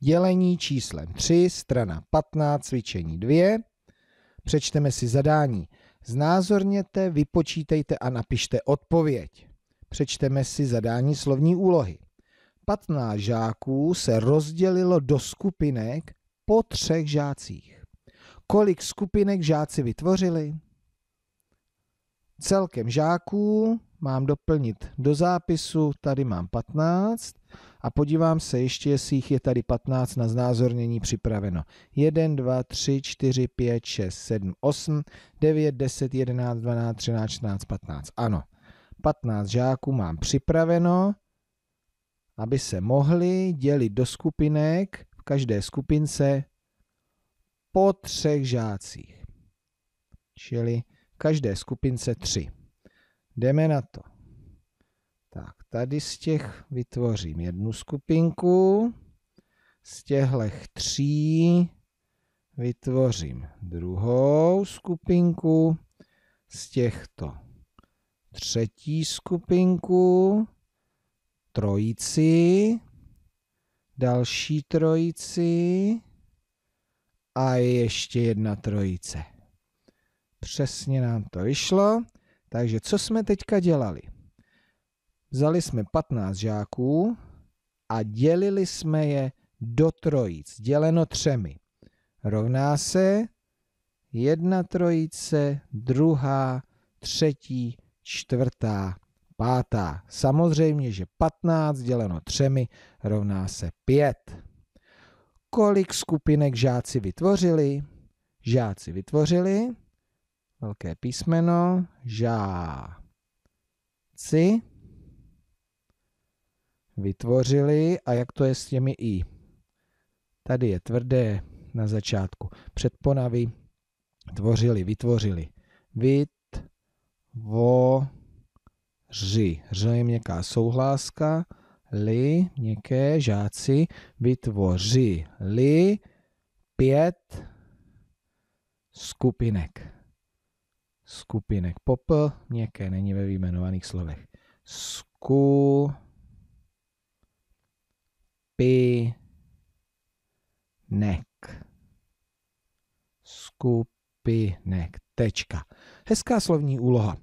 dělení číslem 3, strana 15, cvičení 2. Přečteme si zadání. Znázorněte, vypočítejte a napište odpověď. Přečteme si zadání slovní úlohy. 15 žáků se rozdělilo do skupinek po třech žácích. Kolik skupinek žáci vytvořili? Celkem žáků mám doplnit do zápisu, tady mám 15 a podívám se ještě, jestli jich je tady 15 na znázornění připraveno. 1, 2, 3, 4, 5, 6, 7, 8, 9, 10, 11, 12, 13, 14, 15. Ano, 15 žáků mám připraveno, aby se mohli dělit do skupinek, v každé skupince po třech žácích. Čili v každé skupince tři. Jdeme na to. Tak, tady z těch vytvořím jednu skupinku, z těchto tří vytvořím druhou skupinku, z těchto třetí skupinku, trojici, další trojici a ještě jedna trojice. Přesně nám to vyšlo. Takže co jsme teďka dělali? Vzali jsme 15 žáků a dělili jsme je do trojic, děleno třemi. Rovná se jedna trojice, druhá, třetí, čtvrtá, pátá. Samozřejmě, že 15 děleno třemi rovná se 5. Kolik skupinek žáci vytvořili? Žáci vytvořili velké písmeno, žá, vytvořili a jak to je s těmi i. Tady je tvrdé na začátku. Předponavy tvořili, vytvořili. Vit, vo, ři. Ř je měkká souhláska. Li, měkké, žáci, vytvořili pět skupinek skupinek pop, měkké není ve vyjmenovaných slovech. Sku, pi, nek. Skupinek. Tečka. Hezká slovní úloha.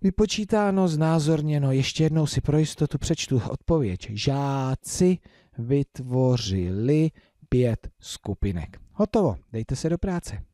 Vypočítáno, znázorněno, ještě jednou si pro jistotu přečtu odpověď. Žáci vytvořili pět skupinek. Hotovo, dejte se do práce.